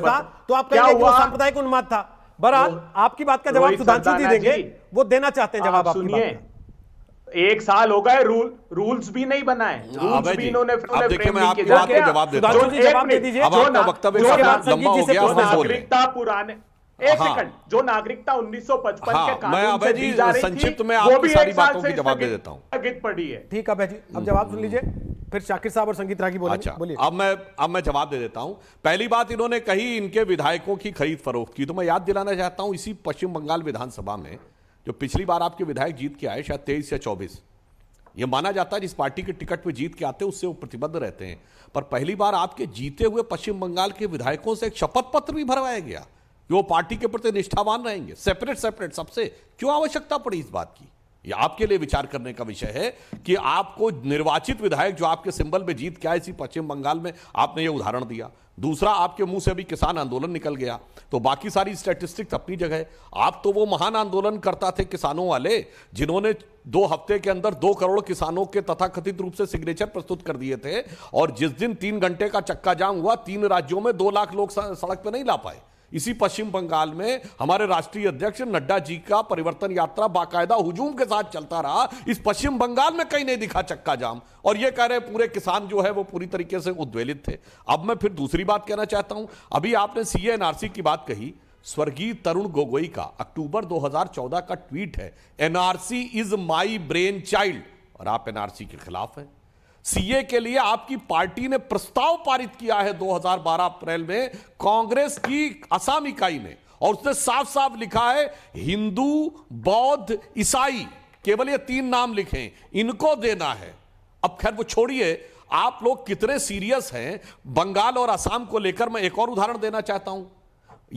था तो आप कहेंगे कि वो सांप्रदायिक उन्माद था बहरहाल आपकी बात का जवाब सुधांशु जी देंगे वो देना चाहते हैं जवाब सुनिए एक साल हो गए रूल रूल्स भी नहीं बनाए हाँ रूल्स भी इन्होंने आप देखिए मैं जवाब देता हूं जवाब दे दीजिए अब आपका वक्तव्य लंबा हो गया नागरिकता पुराने एक हाँ। सेकंड जो नागरिकता 1955 हाँ, के कानून से दी जा रही थी संक्षिप्त में आपकी सारी बातों जवाब दे देता हूं पड़ी है ठीक है अब जवाब सुन हम्म। लीजिए फिर शाकिर साहब और संगीत रागी बोले अच्छा बोलिए अब मैं अब मैं जवाब दे देता हूं पहली बात इन्होंने कही इनके विधायकों की खरीद फरोख्त की तो मैं याद दिलाना चाहता हूं इसी पश्चिम बंगाल विधानसभा में जो पिछली बार आपके विधायक जीत के आए शायद तेईस या चौबीस ये माना जाता है जिस पार्टी के टिकट पर जीत के आते हैं उससे वो प्रतिबद्ध रहते हैं पर पहली बार आपके जीते हुए पश्चिम बंगाल के विधायकों से एक शपथ पत्र भी भरवाया गया कि वो पार्टी के प्रति निष्ठावान रहेंगे सेपरेट सेपरेट सबसे क्यों आवश्यकता पड़ी इस बात की ये आपके लिए विचार करने का विषय है कि आपको निर्वाचित विधायक जो आपके सिंबल में जीत क्या इसी पश्चिम बंगाल में आपने ये उदाहरण दिया दूसरा आपके मुंह से अभी किसान आंदोलन निकल गया तो बाकी सारी स्टैटिस्टिक्स अपनी जगह है आप तो वो महान आंदोलन करता थे किसानों वाले जिन्होंने दो हफ्ते के अंदर दो करोड़ किसानों के तथाकथित रूप से सिग्नेचर प्रस्तुत कर दिए थे और जिस दिन तीन घंटे का चक्का जाम हुआ तीन राज्यों में दो लाख लोग सड़क पर नहीं ला पाए इसी पश्चिम बंगाल में हमारे राष्ट्रीय अध्यक्ष नड्डा जी का परिवर्तन यात्रा बाकायदा हुजूम के साथ चलता रहा इस पश्चिम बंगाल में कहीं नहीं दिखा चक्का जाम और ये कह रहे पूरे किसान जो है वो पूरी तरीके से उद्वेलित थे अब मैं फिर दूसरी बात कहना चाहता हूं अभी आपने सी की बात कही स्वर्गीय तरुण गोगोई का अक्टूबर 2014 का ट्वीट है NRC is my brain child और आप एनआरसी के खिलाफ हैं सीए के लिए आपकी पार्टी ने प्रस्ताव पारित किया है 2012 अप्रैल में कांग्रेस की असम इकाई ने और उसने साफ साफ लिखा है हिंदू बौद्ध ईसाई केवल ये तीन नाम लिखे इनको देना है अब खैर वो छोड़िए आप लोग कितने सीरियस हैं बंगाल और असम को लेकर मैं एक और उदाहरण देना चाहता हूं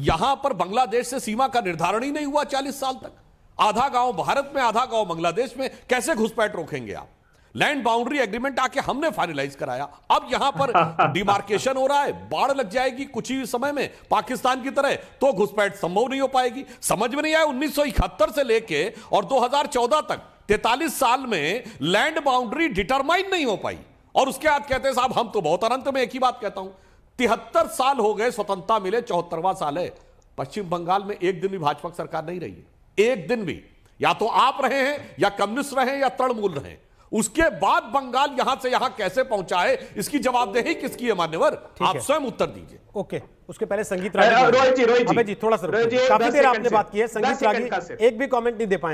यहां पर बांग्लादेश से सीमा का निर्धारण ही नहीं हुआ चालीस साल तक आधा गांव भारत में आधा गांव बांग्लादेश में कैसे घुसपैठ रोकेंगे आप लैंड बाउंड्री एग्रीमेंट आके हमने फाइनलाइज कराया अब यहां पर डिमार्केशन हो रहा है बाढ़ लग जाएगी कुछ ही समय में पाकिस्तान की तरह तो घुसपैठ संभव नहीं हो पाएगी समझ में नहीं आया उन्नीस से लेके और 2014 तक तैतालीस साल में लैंड बाउंड्री डिटरमाइन नहीं हो पाई और उसके बाद कहते हैं साहब हम तो बहुत अनंत में एक ही बात कहता हूं तिहत्तर साल हो गए स्वतंत्रता मिले चौहत्तरवा साल है पश्चिम बंगाल में एक दिन भी भाजपा सरकार नहीं रही है एक दिन भी या तो आप रहे हैं या कम्युनिस्ट रहे हैं या तृणमूल रहे हैं उसके बाद बंगाल यहां से यहां कैसे पहुंचाए इसकी जवाबदेही किसकी है मान्यवर आप स्वयं उत्तर दीजिए ओके उसके पहले संगीत रागी जी रोहित जी थोड़ा सा काफी देर आपने बात की है संगीत रागी एक भी कमेंट नहीं दे पाए